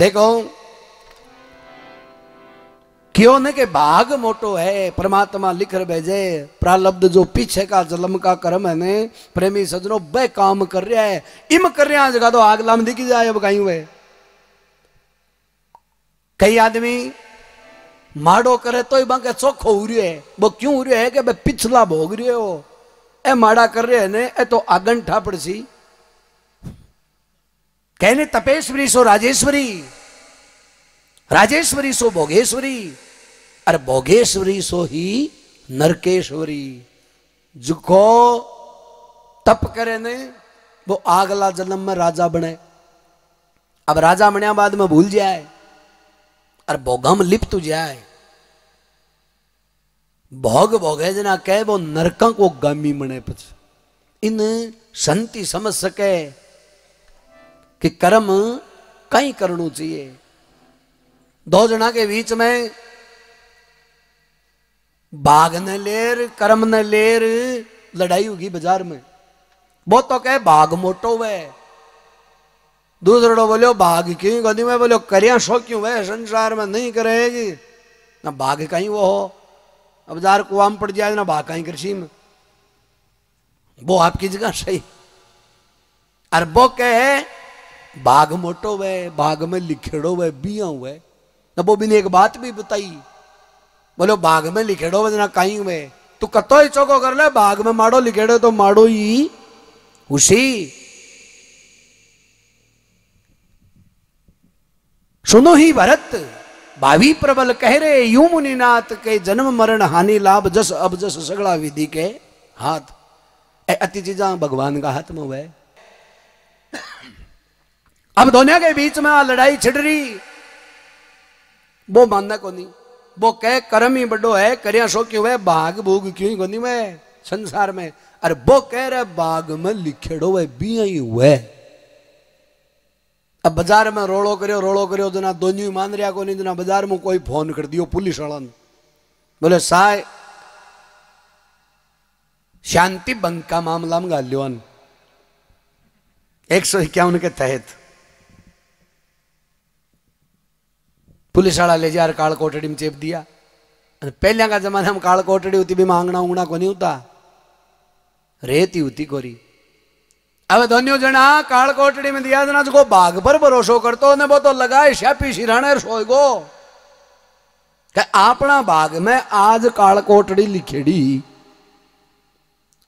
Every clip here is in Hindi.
देखो क्यों ने के भाग मोटो है परमात्मा लिख रहे भेजे प्रलब्ध जो पीछे का जलम का कर्म है ने प्रेमी सजनो बे काम कर रहा है इम कर रहा है जगह तो आग लाम दिखी जाए अब कहीं हुए कई आदमी माड़ो करे तो ही बांके चोखो हो रही है वो क्यों हो रही है कि भाई पिछला भोग रहे हो ए माड़ा कर रहे है ने ए तो आगन ठापड़ सी कहने तपेश्वरी सो राजेश्वरी राजेश्वरी सो भोगेश्वरी अरे भोगेश्वरी सो ही नरकेश्वरी जुको तप करे ने वो आगला जन्म में राजा बने अब राजा बनया बाद में भूल जाए और भोगम लिप्त जाए भोग भोगे जना कह वो नरका को गामी बने पछ इन संति समझ सके कि कर्म कई करना चाहिए दो जना के बीच में बाघ ने लेर कर्म ने लेर लड़ाई होगी बाजार में वो तो कहे बाघ मोटो वे दूसरे बोलो बाघ क्यों गदी में बोलो करिया शो क्यों वह संसार में नहीं करेगी ना बाघ कहीं वो हो अब जार कुआम पड़ जाए ना बाघ कहीं कृषि में वो आपकी जगह सही अरे वो कहे बाघ मोटो वह बाघ में लिखेड़ो वह बिया हुए ना बोबी ने एक बात भी बताई बोलो बाघ में लिखेड़ो वह ना कहीं हुए तू कतो ही चौको कर ले बाघ में माड़ो लिखेड़ो तो माड़ो ही उसी सुनो ही भरत भावी प्रबल कह रहे यू मुनिनाथ के जन्म मरण हानि लाभ जस अब जस सगड़ा विधि के हाथ अति चीजा भगवान का हाथ में हुआ है अब दोनों के बीच में आ लड़ाई छिड़ रही वो मानना को नहीं वो कह कर्म ही बड़ो है करिया सो क्यों है भाग भूग क्यों ही कोनी वह संसार में अरे वो कह रहे बाग में लिखेड़ो है बिया ही हुए अब बाजार में रोड़ो करो रोड़ो करो जना तो दोनों मान रहा को तो नहीं जना बाजार में कोई फोन कर दियो पुलिस वाला बोले साय शांति बंक का मामला में गालियो एक सौ इक्यावन के तहत पुलिस वाला ले जा काल कोटड़ी में चेप दिया पहले का जमाने में काल कोटड़ी होती भी मांगना उंगना को नहीं होता रेती होती कोरी अब जना काल में दिया जना जो बाघ पर જગો બાગ પર ભરોસો કરતો लगाए शैपी લગાય सोई गो સોયગો आपना बाघ में आज काल કાળકોટડી लिखेड़ी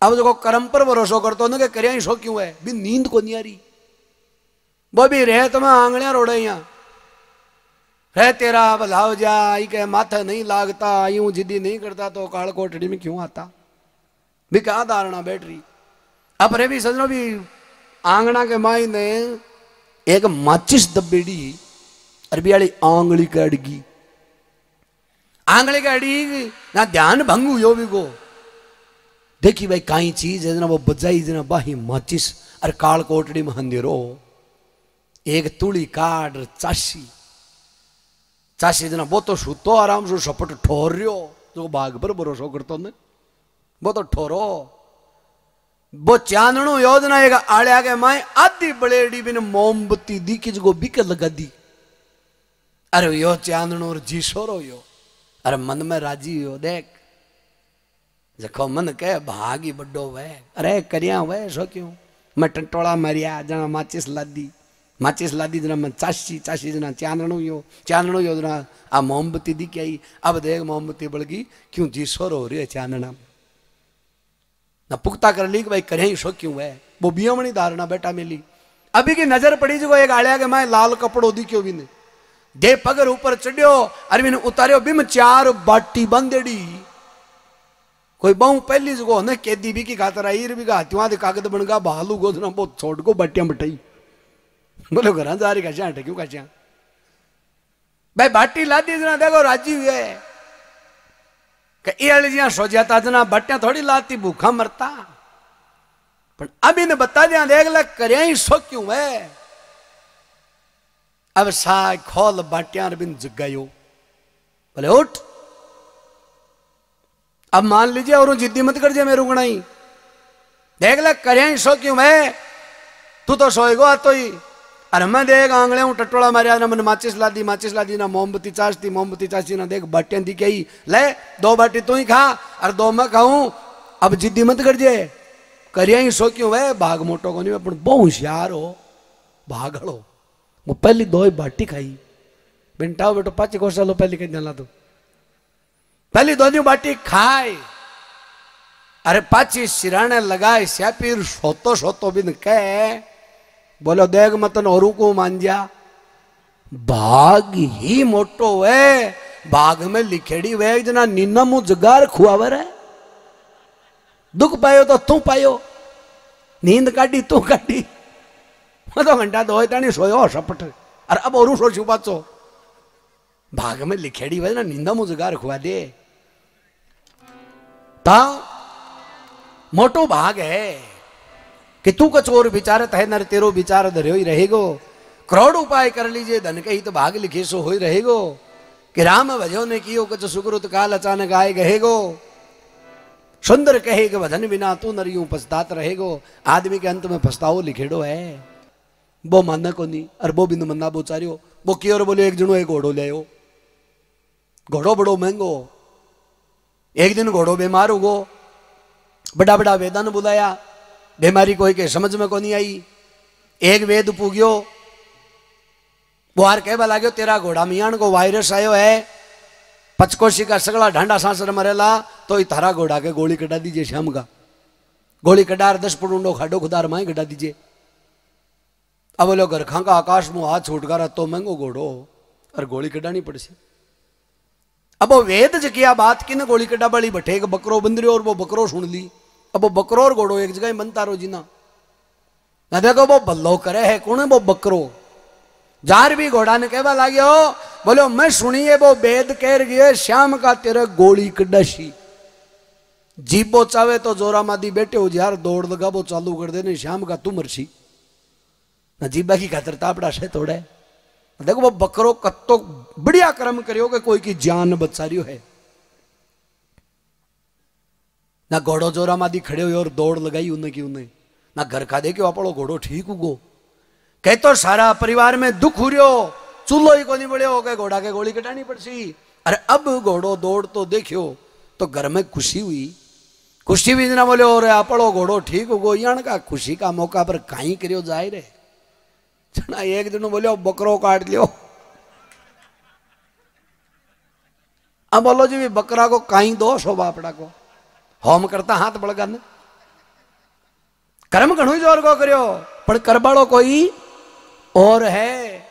अब जो कर्म पर भरोसा करते हो करिया ही सो क्यों है भी नींद को नहीं आ रही वो भी रेत में मैं आंगड़िया रोड़े यहाँ है तेरा भलाव जा आई कह माथा नहीं लागता आई हूं जिद्दी नहीं करता तो काल कोठड़ी में क्यों आता भी क्या धारणा बैठ रही अब रे भी सजनो भी आंगना के माई ने एक माचिस दबेड़ी अरबी वाली आंगली का अड़गी आंगली का अड़ी ना ध्यान भंगू यो भी को देखी भाई काई चीज है ना वो बजाई जना बाही माचिस अरे काल कोटड़ी में अंधेरो एक तुड़ी काड़ चासी चासी जना वो तो सुतो आराम से सपट ठोर रो जो बाघ पर भरोसा करता ने वो तो ठोरो वो चांदणु योजना एक आड़े आगे माए आधी बलेडी बिन मोमबत्ती दी कि जो बिक लगा दी अरे यो चांदणु और जी सोरो यो अरे मन में राजी हो देख जखो मन कह भागी बड्डो वह अरे करिया वह सो क्यों मैं टंटोला मरिया जना माचिस लादी माचिस लादी जना चाशी चाशी जना चांदनो यो चांदनो यो जना आ मोमबत्ती दी क्या अब देख मोमबत्ती गई क्यों जी सोर हो रही है चांदना ना पुख्ता कर ली कि भाई करे ही शो क्यों है वो बियामणी धारणा बेटा मिली अभी की नजर पड़ी जो एक आलिया के माए लाल कपड़ो दी क्यों भी ने दे पगर ऊपर चढ़ियो अरविंद उतारियो बिम चार बाटी बंदेड़ी कोई बहु पहली जगह ने कैदी भी की खातर आई भी हाथियों कागज बन गया बहालू गोदना बहुत छोड़ को बाटियां बटाई बोलो घर जा कशें हाडटा क्यों कशें भाई बाटी ला दी जना देखो राजी हुए इले जिया था जना बाटियां थोड़ी लाती भूखा मरता पर अब इन बता दिया देख ला कर ही सो क्यों है अब सा खोल बाटिया बिन गयो बोले उठ अब मान लीजिए और जिद्दी मत कर जे मैं रुकना ही देख ला कर सो क्यों मैं तू तो सोएगा तो ही अरे मैं देख आंगले हूँ टटोला मारिया ना मन माचिस ला दी माचिस ला दी ना मोमबत्ती चाश दी मोमबत्ती दी ना देख बाटियां दी गई ले दो बाटी तू ही खा और दो मैं खाऊं अब जिद्दी मत कर जे करिया ही सो क्यों वह भाग मोटो को नहीं पर बहुत होशियार हो भागड़ो वो पहली दो ही बाटी खाई बेटा बेटो पाची कोसा लो पहली कहीं डाला तो। पहली दो बाटी खाए अरे पाची सिराने लगाए स्यापीर सोतो सोतो बिन कह बोलो देख मतन और को मान जा भाग ही मोटो है भाग में लिखेड़ी वे जना नीना मुझगार खुआवर है दुख पायो तो तू पायो नींद काटी तू काटी मैं तो घंटा दो सोयो सपट अरे अब और सोचो पाचो भाग में लिखेड़ी वे ना नींदा मुझगार खुआ दे ता मोटो भाग है कि तू कचोर विचार है नर तेरो विचार धरो ही रहेगो करोड़ उपाय कर लीजिए धन के ही तो भाग लिखे सो हो ही रहेगो कि राम भजो ने कियो कच सुकृत काल अचानक आए गहेगो सुंदर कि वधन बिना तू नर यू पछतात रहेगो आदमी के अंत में पछताओ लिखेड़ो है वो मानना को नहीं अरे वो बिंद मन्ना वो चारियो वो की और बोले एक जनो एक घोड़ो ले घोड़ो बड़ो महंगो एक दिन घोड़ो बीमार हो गो बड़ा बड़ा वेदन बुलाया बीमारी कोई के समझ में को नहीं आई एक वेद पूगियो बुहार कह लागो तेरा घोड़ा मियाण को वायरस आयो है पचकोशी का सगड़ा ढांडा सांसर मरेला तो इतारा थारा घोड़ा के गोली कटा दीजिए शाम का गोली कटार दस फुट ऊंडो खाडो खुदार माए कटा दीजिए अब बोलो घर खां का आकाश मुँह हाथ छूट कर तो महंगो घोड़ो और गोली कटानी पड़ सी अब वेद वेद किया बात की ना गोली कटा बड़ी बठे एक बकरो बंदरियो और वो बकरो सुन ली अब बकरोर घोड़ो एक जगह ही बनता रहो जीना ना देखो वो भल्लो करे है कौन है वो बकरो जार भी घोड़ा ने कहवा लागो बोलो मैं सुनिए वो वेद कह गयो श्याम का तेरे गोली कडाशी जीपो चावे तो जोरा मादी बैठे हो यार दौड़ लगा वो चालू कर देने श्याम का तू मरसी ना जीबा की खातर तापड़ा तो से तोड़े देखो वो बकरो कत्तो बढ़िया कर्म करियो कि कोई की जान बचा रियो है घोड़ो ના ઘોડો खड़े हुए और दौड़ लगाई उन्हें की उन्हें ना घर का देखियो उगो कह तो सारा परिवार में दुख મેં रो ઉર્યો ही को नहीं गए घोड़ा के गोली कटानी पड़ सी अरे अब घोड़ो दौड़ तो देखियो तो घर में खुशी हुई खुशी भी ना बोले और आपड़ो घोड़ो ठीक हो यान का खुशी का मौका पर ही करियो जाए है चना एक दिन बोलियो बकरो काट लियो अब बोलो जी भी बकरा को काई दोष हो बापड़ा को होम करता हाथ बड़गा कर्म घणु जोर को करो पर करबाड़ो कोई और है